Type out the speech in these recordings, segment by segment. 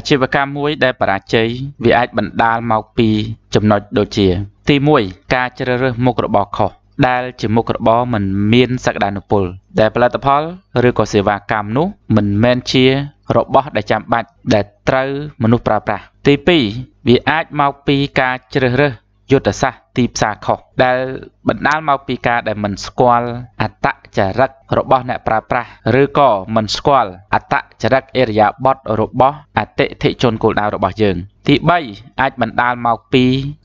អាជីវកម្មមួយដែលបរាជ័យវាអាចបណ្ដាលមកពីចំណុចដូចជាទី1ការជ្រើសរើសមុខរបរខុសដែលជាមុខរបរមិនមានសក្តានុពលដែលផលិតផលឬក៏សេវាកម្មនោះមិនមែនជារបស់ដែលចាំបាច់ដែលត្រូវមនុស្សប្រើប្រាស់ទី2វាអាចមកពីការជ្រើសរើសយុទ្ធសាស្ត្រទីផ្សារខុសដែលបណ្ដាលមកពីការដែលមិនស្គាល់អត្តចរិតរបស់អ្នកប្រើប្រាស់ឬក៏មិនស្គាល់អត្តចរិតអេរយាប័តរបស់អតិថិជនគោលដៅរបស់យើង ទី3អាចបណ្ដាលមកពី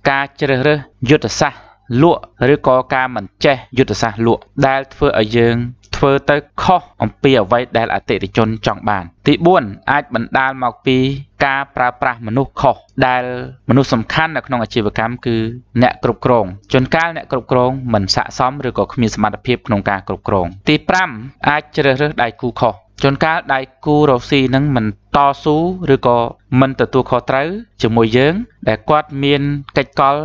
ការជ្រើសរើសយុទ្ធសាស្ត្រលក់ឬក៏ការមិនចេះយុទ្ធសាស្ត្រលក់ដែលធ្វើឲ្យយើងធ្វើទៅខុសអំពីអ្វីដែលអតិថិជនចង់បាន ទី4អាចបណ្ដាលមកពីការប្រើប្រាស់មនុស្សខុសដែលមនុស្សសំខាន់នៅក្នុងអាជីវកម្មគឺអ្នកគ្រប់គ្រងជួនកាលអ្នកគ្រប់គ្រងមិនស័ក្តិសមឬក៏គ្មានសមត្ថភាពក្នុងការគ្រប់គ្រងទី5អាចជ្រើសរើសដៃគូខុសជួនកាលដៃគូរកស៊ីនឹងមិនតស៊ូឬក៏មិនទទួលខុសត្រូវជាមួយយើងដែលគាត់មានកិច្ចកល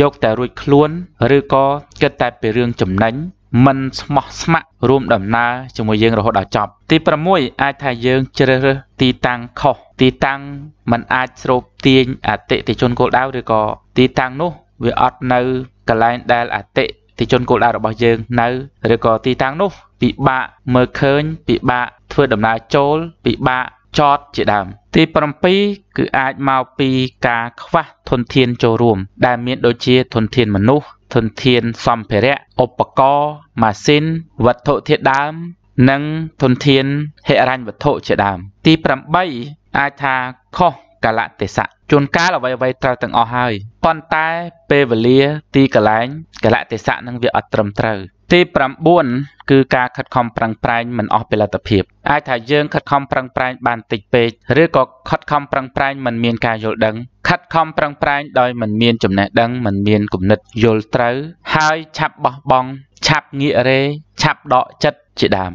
យកតែរួចខ្លួនឬក៏គិតតែពីរឿងចំណេញមិនស្មោះស្ម័គ្ររួមដំណើរជាមួយយើងរហូតដល់ចប់ទី6អាចថាយើងជ្រើសរើសទីតាំងខុសទីតាំងมันអាចស្រូបទាញអតិថិជនគោលដៅឬក៏ទីតាំងនោះ វាអត់នៅកន្លែង ដែលអតិតិជនគោលដៅរបស់យើងនៅឬក៏ទីតាំងនោះពិបាកមើលឃើញពិបាកធ្វើដំណើរចូល ពិបាកចតជាដើម ទី7គឺអាចមកពីការខ្វះធនធានចូលរួម ដែលមាន ដូចជាធនធានមនុស្សធនធានសម្ភារៈឧបករណ៍ម៉ាស៊ីនវត្ថុធាតុដើម និងធនធានហិរញ្ញវត្ថុជាដើម ទី8អាចថាខុសកលៈទេសៈជួនកាលអ្វីៗត្រូវទាំងអស់ហើយប៉ុន្តែពេលវេលាទីកន្លែង កលៈទេសៈនឹងវាអត់ត្រឹមត្រូវ ទី9គឺការខិតខំប្រឹងប្រែងមិនអស់ផលិតភាព អាចថាយើងខិតខំប្រឹងប្រែងបានតិចពេកឬក៏ខិតខំប្រឹងប្រែងមិនមានការយល់ដឹងខិតខំប្រឹងប្រែងដោយមិនមានចំណេះដឹងមិនមានគំនិតយល់ត្រូវហើយឆាប់បោះបង់ឆាប់ងាករេឆាប់ដកចិត្តជាដើម